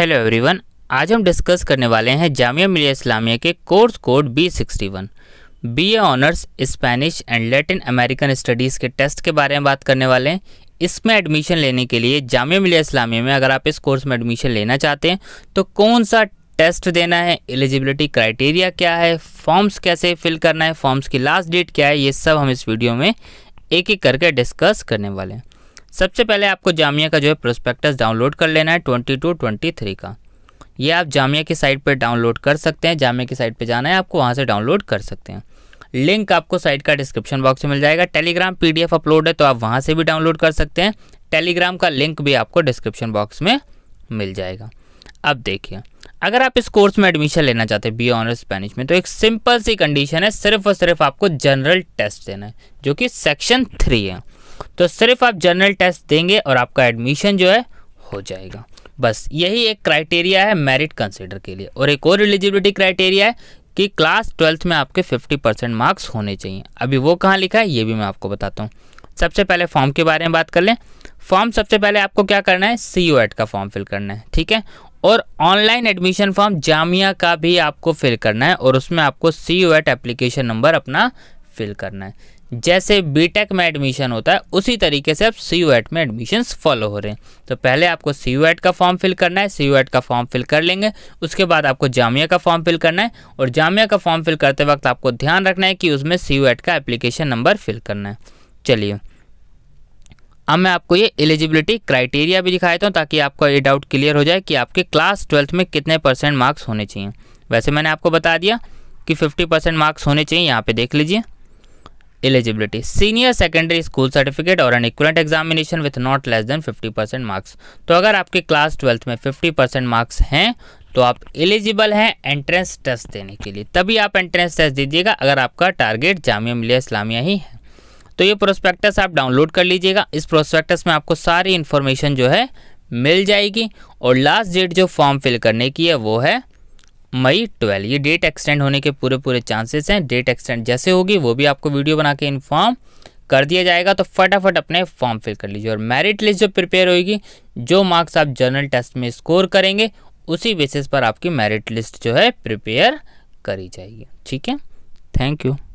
hello everyone आज हम discuss करने वाले हैं जामिया मिलिया इस्लामिया के course code B sixty one B A honours Spanish and Latin American studies के टेस्ट के बारे में बात करने वाले हैं इसमें एडमिशन लेने के लिए जामिया मिलिया इस्लामिया में अगर आप इस कोर्स में एडमिशन लेना चाहते हैं तो कौन सा टेस्ट देना है एलिजिबिलिटी क्राइटेरिया क्या है फॉर्म्स कैसे फिल करना है फॉर्म्स की लास्ट डेट क्या है ये सब हम इस वीडियो में एक एक करके डिस्कस करने वाले हैं सबसे पहले आपको जामिया का जो है प्रोस्पेक्टस डाउनलोड कर लेना है ट्वेंटी टू ट्वेंटी थ्री का ये आप जामिया की साइट पर डाउनलोड कर सकते हैं जामिया की साइट पर जाना है आपको वहाँ से डाउनलोड कर सकते हैं लिंक आपको साइट का डिस्क्रिप्शन बॉक्स में मिल जाएगा टेलीग्राम पी अपलोड है तो आप वहाँ से भी डाउनलोड कर सकते हैं टेलीग्राम का लिंक भी आपको डिस्क्रिप्शन बॉक्स में मिल जाएगा अब देखिए अगर आप इस कोर्स में एडमिशन लेना चाहते हैं बी ऑनर्स स्पेनिश में तो एक सिंपल सी कंडीशन है सिर्फ और सिर्फ आपको जनरल टेस्ट देना है जो कि सेक्शन थ्री है तो सिर्फ आप जनरल टेस्ट देंगे और आपका एडमिशन जो है हो जाएगा बस यही एक क्राइटेरिया है मेरिट कंसिडर के लिए और एक और एलिजिबिलिटी क्राइटेरिया है कि क्लास ट्वेल्थ में आपके 50 परसेंट मार्क्स होने चाहिए अभी वो कहाँ लिखा है ये भी मैं आपको बताता हूँ सबसे पहले फॉर्म के बारे में बात कर लें फॉर्म सबसे पहले आपको क्या करना है सी यू का फॉर्म फिल करना है ठीक है और ऑनलाइन एडमिशन फॉर्म जामिया का भी आपको फिल करना है और उसमें आपको सी यू एप्लीकेशन नंबर अपना फिल करना है जैसे बीटेक में एडमिशन होता है उसी तरीके से अब सी एट में एडमिशन्स फॉलो हो रहे हैं तो पहले आपको सी एट का फॉर्म फिल करना है सी यू का फॉर्म फिल कर लेंगे उसके बाद आपको जामिया का फॉर्म फिल करना है और जामिया का फॉर्म फिल करते वक्त आपको ध्यान रखना है कि उसमें सी एट का एप्लीकेशन नंबर फिल करना है चलिए अब मैं आपको ये एलिजिबिलिटी क्राइटेरिया भी दिखा हूँ ताकि आपको ये डाउट क्लियर हो जाए कि आपके क्लास ट्वेल्थ में कितने परसेंट मार्क्स होने चाहिए वैसे मैंने आपको बता दिया कि फिफ्टी परसेंट मार्क्स होने चाहिए यहाँ पे देख लीजिए eligibility senior secondary school certificate और an equivalent examination with not less than 50 percent marks तो अगर आपके क्लास ट्वेल्थ में 50 परसेंट मार्क्स हैं तो आप एलिजिबल हैं एंट्रेंस टेस्ट देने के लिए तभी आप एंट्रेंस टेस्ट दीजिएगा अगर आपका टारगेट जामिया मिलिया इस्लामिया ही है तो ये प्रोस्पेक्टस आप डाउनलोड कर लीजिएगा इस प्रोस्पेक्टस में आपको सारी इन्फॉर्मेशन जो है मिल जाएगी और लास्ट डेट जो फॉर्म फिल करने की है वो है मई 12 ये डेट एक्सटेंड होने के पूरे पूरे चांसेस हैं डेट एक्सटेंड जैसे होगी वो भी आपको वीडियो बना के इन्फॉर्म कर दिया जाएगा तो फटाफट अपने फॉर्म फिल कर लीजिए और मेरिट लिस्ट जो प्रिपेयर होगी जो मार्क्स आप जनरल टेस्ट में स्कोर करेंगे उसी बेसिस पर आपकी मेरिट लिस्ट जो है प्रिपेयर करी जाएगी ठीक है थैंक यू